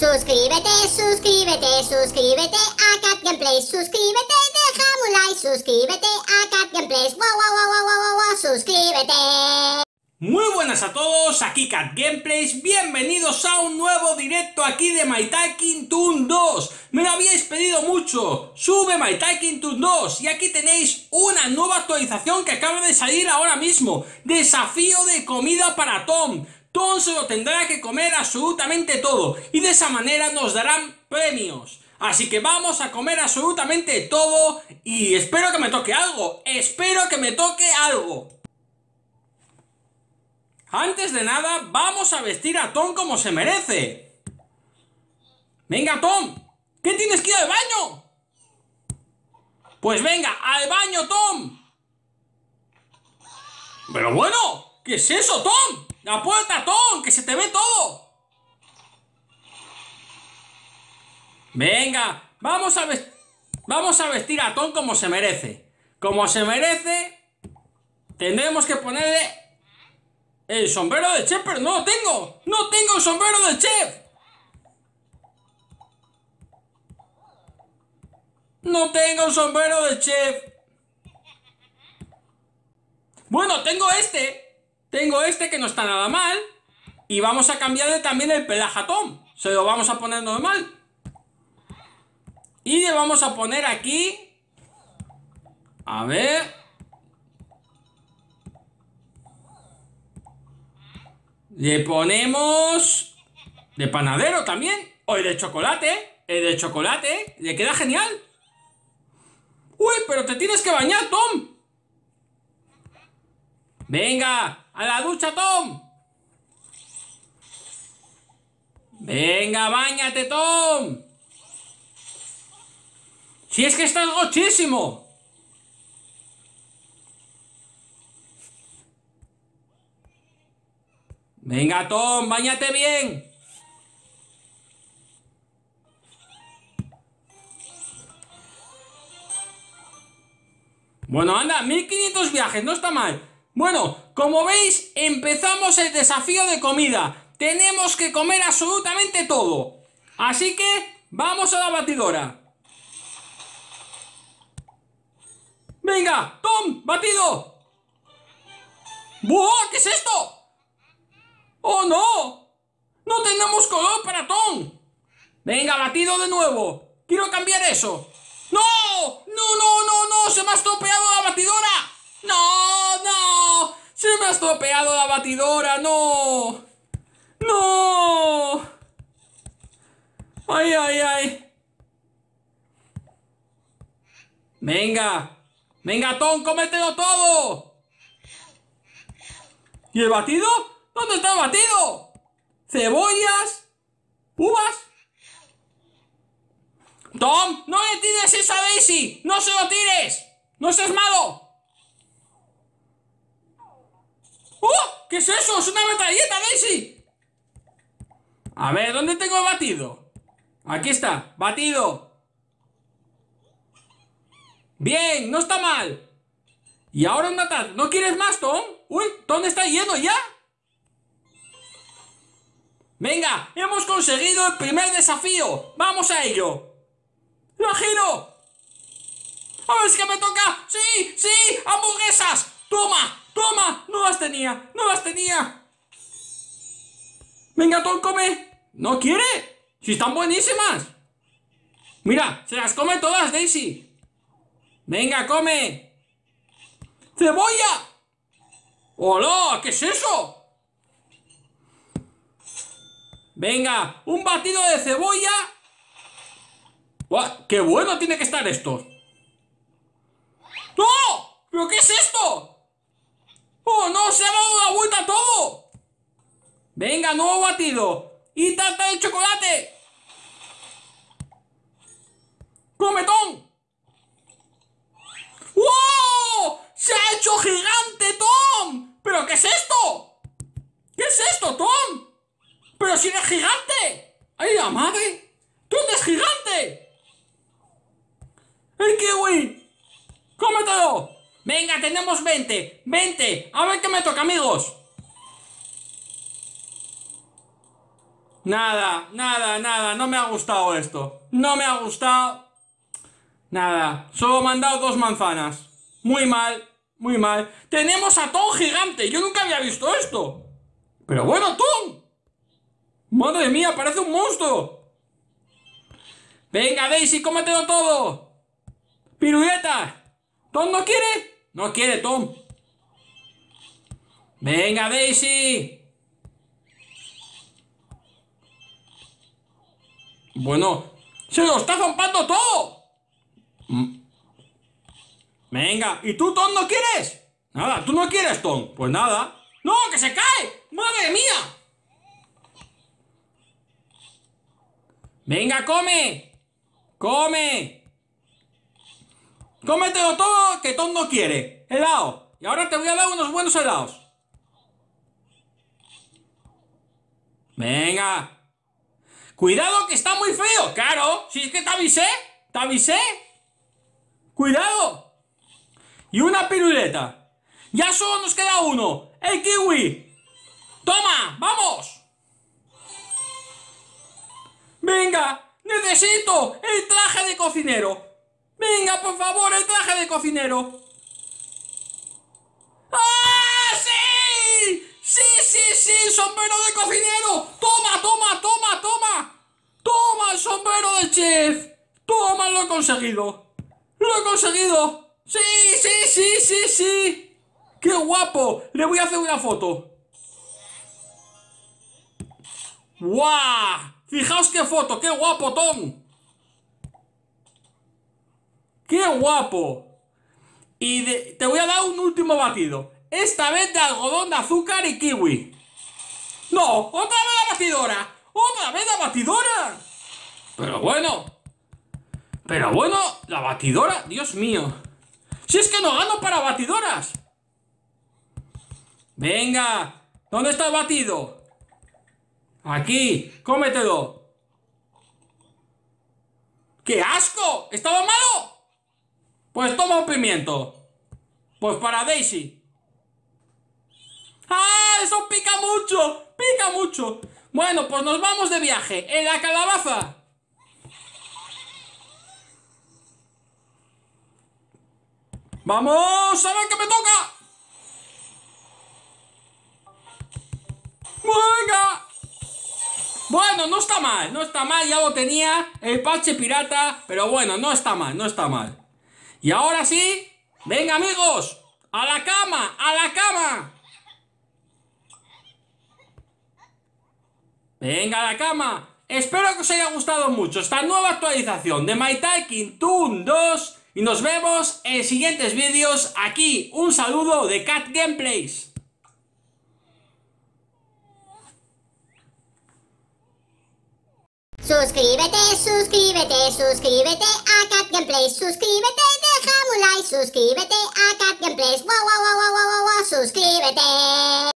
Suscríbete, suscríbete, suscríbete a Cat Gameplays. Suscríbete, deja un like. Suscríbete a Cat Gameplays. Wow, wow, wow, wow, wow, suscríbete. Muy buenas a todos, aquí Cat Gameplays, bienvenidos a un nuevo directo aquí de My Talking Toon 2 Me lo habíais pedido mucho, sube My Talking Toon 2 Y aquí tenéis una nueva actualización que acaba de salir ahora mismo Desafío de comida para Tom Tom se lo tendrá que comer absolutamente todo y de esa manera nos darán premios. Así que vamos a comer absolutamente todo y espero que me toque algo, espero que me toque algo. Antes de nada, vamos a vestir a Tom como se merece. Venga, Tom, ¿qué tienes que ir al baño? Pues venga, al baño, Tom. Pero bueno, ¿qué es eso, Tom? La puerta, Tom! que se te ve todo. Venga, vamos a, vamos a vestir a Tom como se merece. Como se merece, tendremos que ponerle el sombrero de chef, pero no lo tengo. No tengo el sombrero de chef. No tengo el sombrero de chef. Bueno, tengo este. Tengo este que no está nada mal. Y vamos a cambiarle también el Tom Se lo vamos a poner normal. Y le vamos a poner aquí... A ver... Le ponemos... De panadero también. O el de chocolate. El de chocolate. Le queda genial. Uy, pero te tienes que bañar, Tom. ¡Venga! ¡A la ducha, Tom! ¡Venga, bañate, Tom! ¡Si es que estás gochísimo! ¡Venga, Tom! ¡Báñate bien! Bueno, anda, 1500 viajes, no está mal. Bueno, como veis, empezamos el desafío de comida. Tenemos que comer absolutamente todo. Así que, vamos a la batidora. ¡Venga! ¡Tom! ¡Batido! ¡Buah! ¿Qué es esto? ¡Oh, no! ¡No tenemos color para Tom! ¡Venga, batido de nuevo! ¡Quiero cambiar eso! ¡No! ¡No, no, no, no! ¡Se me ha estropeado la batidora! ¡No, no! ¡Se me ha estropeado la batidora! ¡No! ¡No! ¡Ay, ay, ay! ¡Venga! ¡Venga, Tom! ¡Cómetelo todo! ¿Y el batido? ¿Dónde está el batido? ¿Cebollas? ¿Uvas? ¡Tom! ¡No le tires esa Daisy! ¡No se lo tires! ¡No seas malo! ¡Oh! ¿Qué es eso? ¡Es una batallita, Daisy! A ver, ¿dónde tengo batido? Aquí está, batido. Bien, no está mal. Y ahora un ¿No quieres más, Tom? Uy, ¿Dónde está yendo ya. Venga, hemos conseguido el primer desafío. ¡Vamos a ello! ¡Lo giro! ¡A ver, es que me toca! ¡Sí! ¡Sí! ¡Hamburguesas! ¡Toma! ¡Toma! ¡No las tenía! ¡No las tenía! ¡Venga, Tom, come! ¡No quiere! ¡Si están buenísimas! ¡Mira! ¡Se las come todas, Daisy! ¡Venga, come! ¡Cebolla! ¡Hola! ¿Qué es eso? Venga, un batido de cebolla. ¡Qué bueno tiene que estar esto! ¡No! ¿Pero qué es esto? Oh, no! ¡Se ha dado la vuelta todo! Venga, nuevo batido. Y tarta de chocolate. ¡Cometón! ¡Wow! ¡Se ha hecho gigante, Tom! ¿Pero qué es esto? ¿Qué es esto, Tom? ¡Pero si eres gigante! ¡Ay, la madre! ¡Tú es gigante! ¡El kiwi! ¡Cómetelo! Venga, tenemos 20. 20. A ver qué me toca, amigos. Nada, nada, nada. No me ha gustado esto. No me ha gustado. Nada. Solo me han dos manzanas. Muy mal, muy mal. Tenemos a Tom gigante. Yo nunca había visto esto. Pero bueno, Tom. Madre mía, parece un monstruo. Venga, Daisy, cómetelo todo. Pirueta. ¿Tom no quiere? No quiere Tom. Venga, Daisy. Bueno, se lo está zompando todo. Mm. Venga, ¿y tú, Tom, no quieres? Nada, tú no quieres, Tom. Pues nada. ¡No, que se cae! ¡Madre mía! Venga, come. Come. Cómetelo todo que todo no quiere. Helado. Y ahora te voy a dar unos buenos helados. Venga. Cuidado que está muy feo. Claro, si es que te avisé. Te avisé. Cuidado. Y una piruleta. Ya solo nos queda uno. El kiwi. Toma, vamos. Venga, necesito el traje de cocinero. Venga, por favor de cocinero. ¡Ah, sí! ¡Sí, sí, sí! ¡Sombrero de cocinero! ¡Toma, toma, toma, toma! ¡Toma el sombrero de chef! ¡Toma, lo he conseguido! ¡Lo he conseguido! ¡Sí, sí, sí, sí, sí! ¡Qué guapo! Le voy a hacer una foto. ¡Guau! Fijaos qué foto, qué guapo, Tom. ¡Qué guapo! Y te voy a dar un último batido. Esta vez de algodón de azúcar y kiwi. ¡No! ¡Otra vez la batidora! ¡Otra vez la batidora! Pero bueno. Pero bueno, la batidora, Dios mío. Si es que no gano para batidoras. Venga, ¿dónde está el batido? Aquí, cómetelo. ¡Qué asco! ¿Estaba malo? Pues toma un pimiento. Pues para Daisy. ¡Ah! Eso pica mucho. Pica mucho. Bueno, pues nos vamos de viaje. En la calabaza. ¡Vamos! ¡A ver que me toca! ¡Venga! Bueno, no está mal, no está mal, ya lo tenía el parche pirata, pero bueno, no está mal, no está mal. Y ahora sí, venga amigos, a la cama, a la cama. Venga a la cama. Espero que os haya gustado mucho esta nueva actualización de My Talking Toon 2 y nos vemos en siguientes vídeos aquí. Un saludo de Cat Gameplays. Suscríbete, suscríbete, suscríbete a Cat Gameplays, suscríbete. Déjame like, suscríbete a Cat Gameplays. Wow, wow, wow, wow, wow, wow, suscríbete.